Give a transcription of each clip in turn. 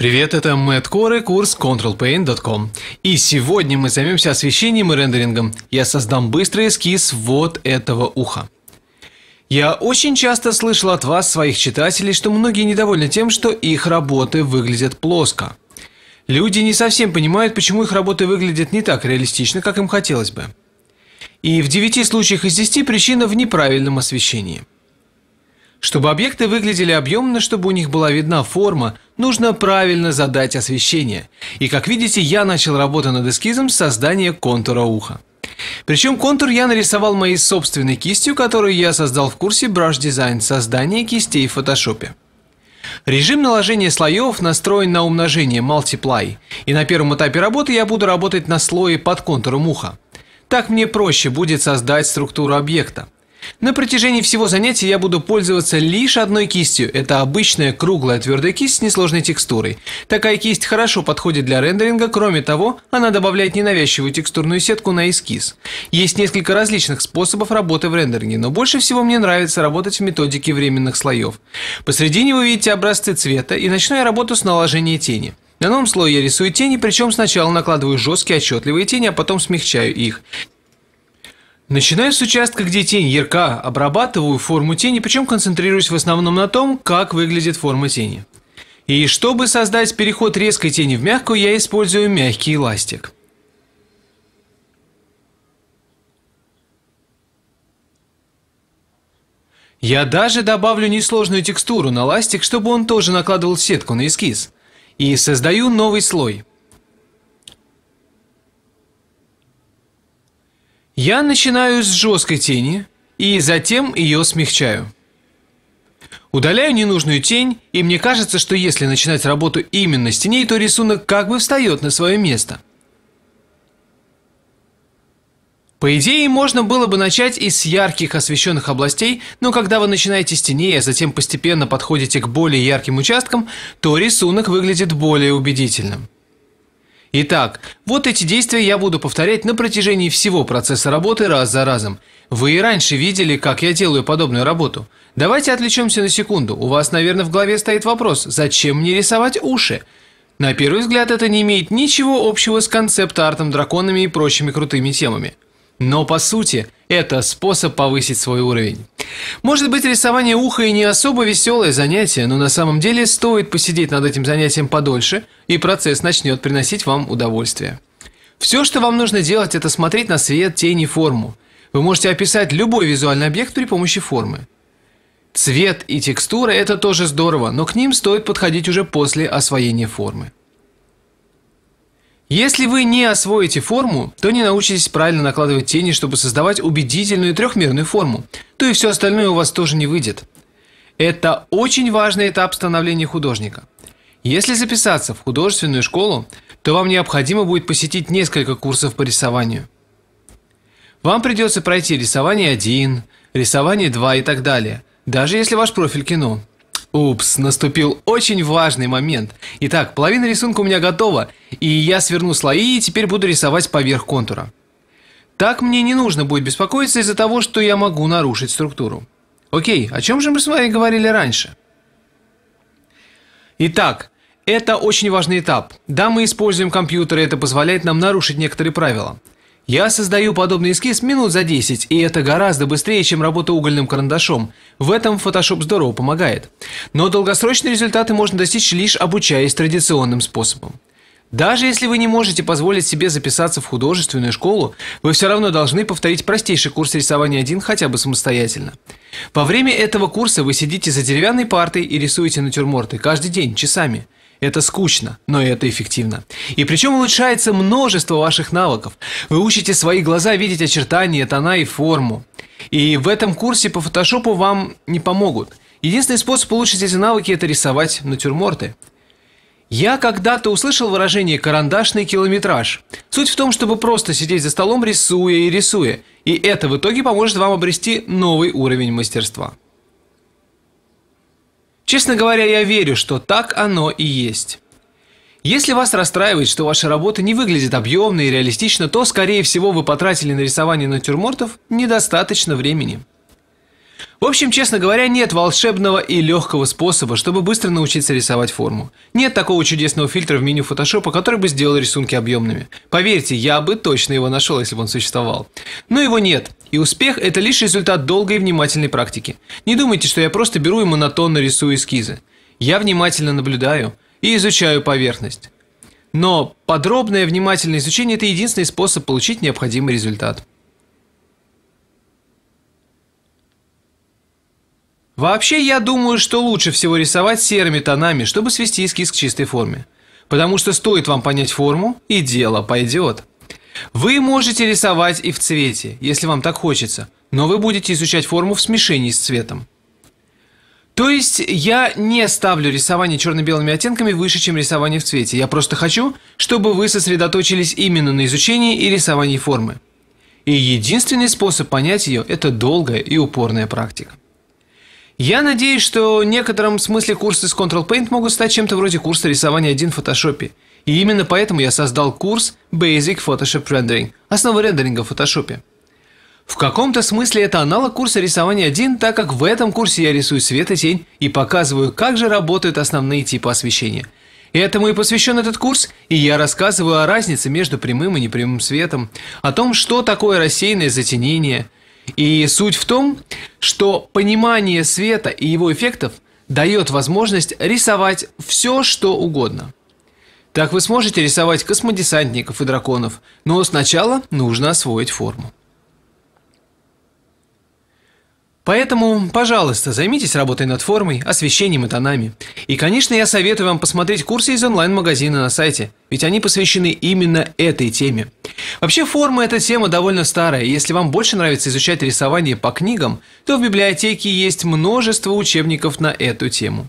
Привет, это Мэтт Коры, курс ControlPaint.com. И сегодня мы займемся освещением и рендерингом. Я создам быстрый эскиз вот этого уха. Я очень часто слышал от вас, своих читателей, что многие недовольны тем, что их работы выглядят плоско. Люди не совсем понимают, почему их работы выглядят не так реалистично, как им хотелось бы. И в 9 случаях из 10 причина в неправильном освещении – чтобы объекты выглядели объемно, чтобы у них была видна форма, нужно правильно задать освещение. И как видите, я начал работу над эскизом создания контура уха. Причем контур я нарисовал моей собственной кистью, которую я создал в курсе Brush Design Создание кистей в фотошопе. Режим наложения слоев настроен на умножение Multiply, и на первом этапе работы я буду работать на слое под контуром уха. Так мне проще будет создать структуру объекта. На протяжении всего занятия я буду пользоваться лишь одной кистью. Это обычная круглая твердая кисть с несложной текстурой. Такая кисть хорошо подходит для рендеринга, кроме того, она добавляет ненавязчивую текстурную сетку на эскиз. Есть несколько различных способов работы в рендеринге, но больше всего мне нравится работать в методике временных слоев. Посредине вы видите образцы цвета и начну я работу с наложения тени. На новом слое я рисую тени, причем сначала накладываю жесткие отчетливые тени, а потом смягчаю их. Начинаю с участка, где тень ярка, обрабатываю форму тени, причем концентрируюсь в основном на том, как выглядит форма тени. И чтобы создать переход резкой тени в мягкую, я использую мягкий эластик. Я даже добавлю несложную текстуру на ластик, чтобы он тоже накладывал сетку на эскиз. И создаю новый слой – Я начинаю с жесткой тени и затем ее смягчаю. Удаляю ненужную тень, и мне кажется, что если начинать работу именно с теней, то рисунок как бы встает на свое место. По идее, можно было бы начать и с ярких освещенных областей, но когда вы начинаете с теней, а затем постепенно подходите к более ярким участкам, то рисунок выглядит более убедительным. Итак, вот эти действия я буду повторять на протяжении всего процесса работы раз за разом. Вы и раньше видели, как я делаю подобную работу. Давайте отвлечемся на секунду. У вас, наверное, в голове стоит вопрос, зачем мне рисовать уши? На первый взгляд это не имеет ничего общего с концепт-артом, драконами и прочими крутыми темами. Но по сути, это способ повысить свой уровень. Может быть, рисование уха и не особо веселое занятие, но на самом деле стоит посидеть над этим занятием подольше, и процесс начнет приносить вам удовольствие. Все, что вам нужно делать, это смотреть на свет, тень и форму. Вы можете описать любой визуальный объект при помощи формы. Цвет и текстура – это тоже здорово, но к ним стоит подходить уже после освоения формы. Если вы не освоите форму, то не научитесь правильно накладывать тени, чтобы создавать убедительную трехмерную форму. То и все остальное у вас тоже не выйдет. Это очень важный этап становления художника. Если записаться в художественную школу, то вам необходимо будет посетить несколько курсов по рисованию. Вам придется пройти рисование 1, рисование 2 и так далее, даже если ваш профиль кино – Упс, наступил очень важный момент. Итак, половина рисунка у меня готова, и я сверну слои и теперь буду рисовать поверх контура. Так мне не нужно будет беспокоиться из-за того, что я могу нарушить структуру. Окей, о чем же мы с вами говорили раньше? Итак, это очень важный этап. Да, мы используем компьютеры, это позволяет нам нарушить некоторые правила. Я создаю подобный эскиз минут за 10, и это гораздо быстрее, чем работа угольным карандашом. В этом Photoshop здорово помогает. Но долгосрочные результаты можно достичь лишь обучаясь традиционным способом. Даже если вы не можете позволить себе записаться в художественную школу, вы все равно должны повторить простейший курс рисования один хотя бы самостоятельно. Во время этого курса вы сидите за деревянной партой и рисуете натюрморты каждый день, часами – это скучно, но это эффективно. И причем улучшается множество ваших навыков. Вы учите свои глаза видеть очертания, тона и форму. И в этом курсе по фотошопу вам не помогут. Единственный способ улучшить эти навыки – это рисовать натюрморты. Я когда-то услышал выражение «карандашный километраж». Суть в том, чтобы просто сидеть за столом, рисуя и рисуя. И это в итоге поможет вам обрести новый уровень мастерства. Честно говоря, я верю, что так оно и есть. Если вас расстраивает, что ваша работа не выглядит объемно и реалистично, то, скорее всего, вы потратили на рисование натюрмортов недостаточно времени. В общем, честно говоря, нет волшебного и легкого способа, чтобы быстро научиться рисовать форму. Нет такого чудесного фильтра в меню фотошопа, который бы сделал рисунки объемными. Поверьте, я бы точно его нашел, если бы он существовал. Но его нет. И успех – это лишь результат долгой и внимательной практики. Не думайте, что я просто беру и монотонно рисую эскизы. Я внимательно наблюдаю и изучаю поверхность. Но подробное внимательное изучение – это единственный способ получить необходимый результат. Вообще, я думаю, что лучше всего рисовать серыми тонами, чтобы свести эскиз к чистой форме. Потому что стоит вам понять форму, и дело пойдет. Вы можете рисовать и в цвете, если вам так хочется, но вы будете изучать форму в смешении с цветом. То есть я не ставлю рисование черно-белыми оттенками выше, чем рисование в цвете. Я просто хочу, чтобы вы сосредоточились именно на изучении и рисовании формы. И единственный способ понять ее – это долгая и упорная практика. Я надеюсь, что в некотором смысле курсы с Control Paint могут стать чем-то вроде курса рисования 1 в Photoshop. И именно поэтому я создал курс Basic Photoshop Rendering – основа рендеринга в Photoshop. В каком-то смысле это аналог курса рисования 1, так как в этом курсе я рисую свет и тень и показываю, как же работают основные типы освещения. Этому и посвящен этот курс, и я рассказываю о разнице между прямым и непрямым светом, о том, что такое рассеянное затенение – и суть в том, что понимание света и его эффектов дает возможность рисовать все, что угодно. Так вы сможете рисовать космодесантников и драконов, но сначала нужно освоить форму. Поэтому, пожалуйста, займитесь работой над формой, освещением и тонами. И, конечно, я советую вам посмотреть курсы из онлайн-магазина на сайте, ведь они посвящены именно этой теме. Вообще, форма – это тема довольно старая, и если вам больше нравится изучать рисование по книгам, то в библиотеке есть множество учебников на эту тему.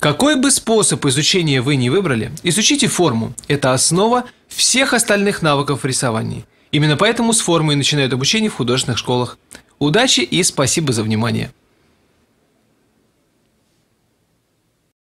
Какой бы способ изучения вы ни выбрали, изучите форму. Это основа всех остальных навыков рисования. Именно поэтому с формой начинают обучение в художественных школах. Удачи и спасибо за внимание.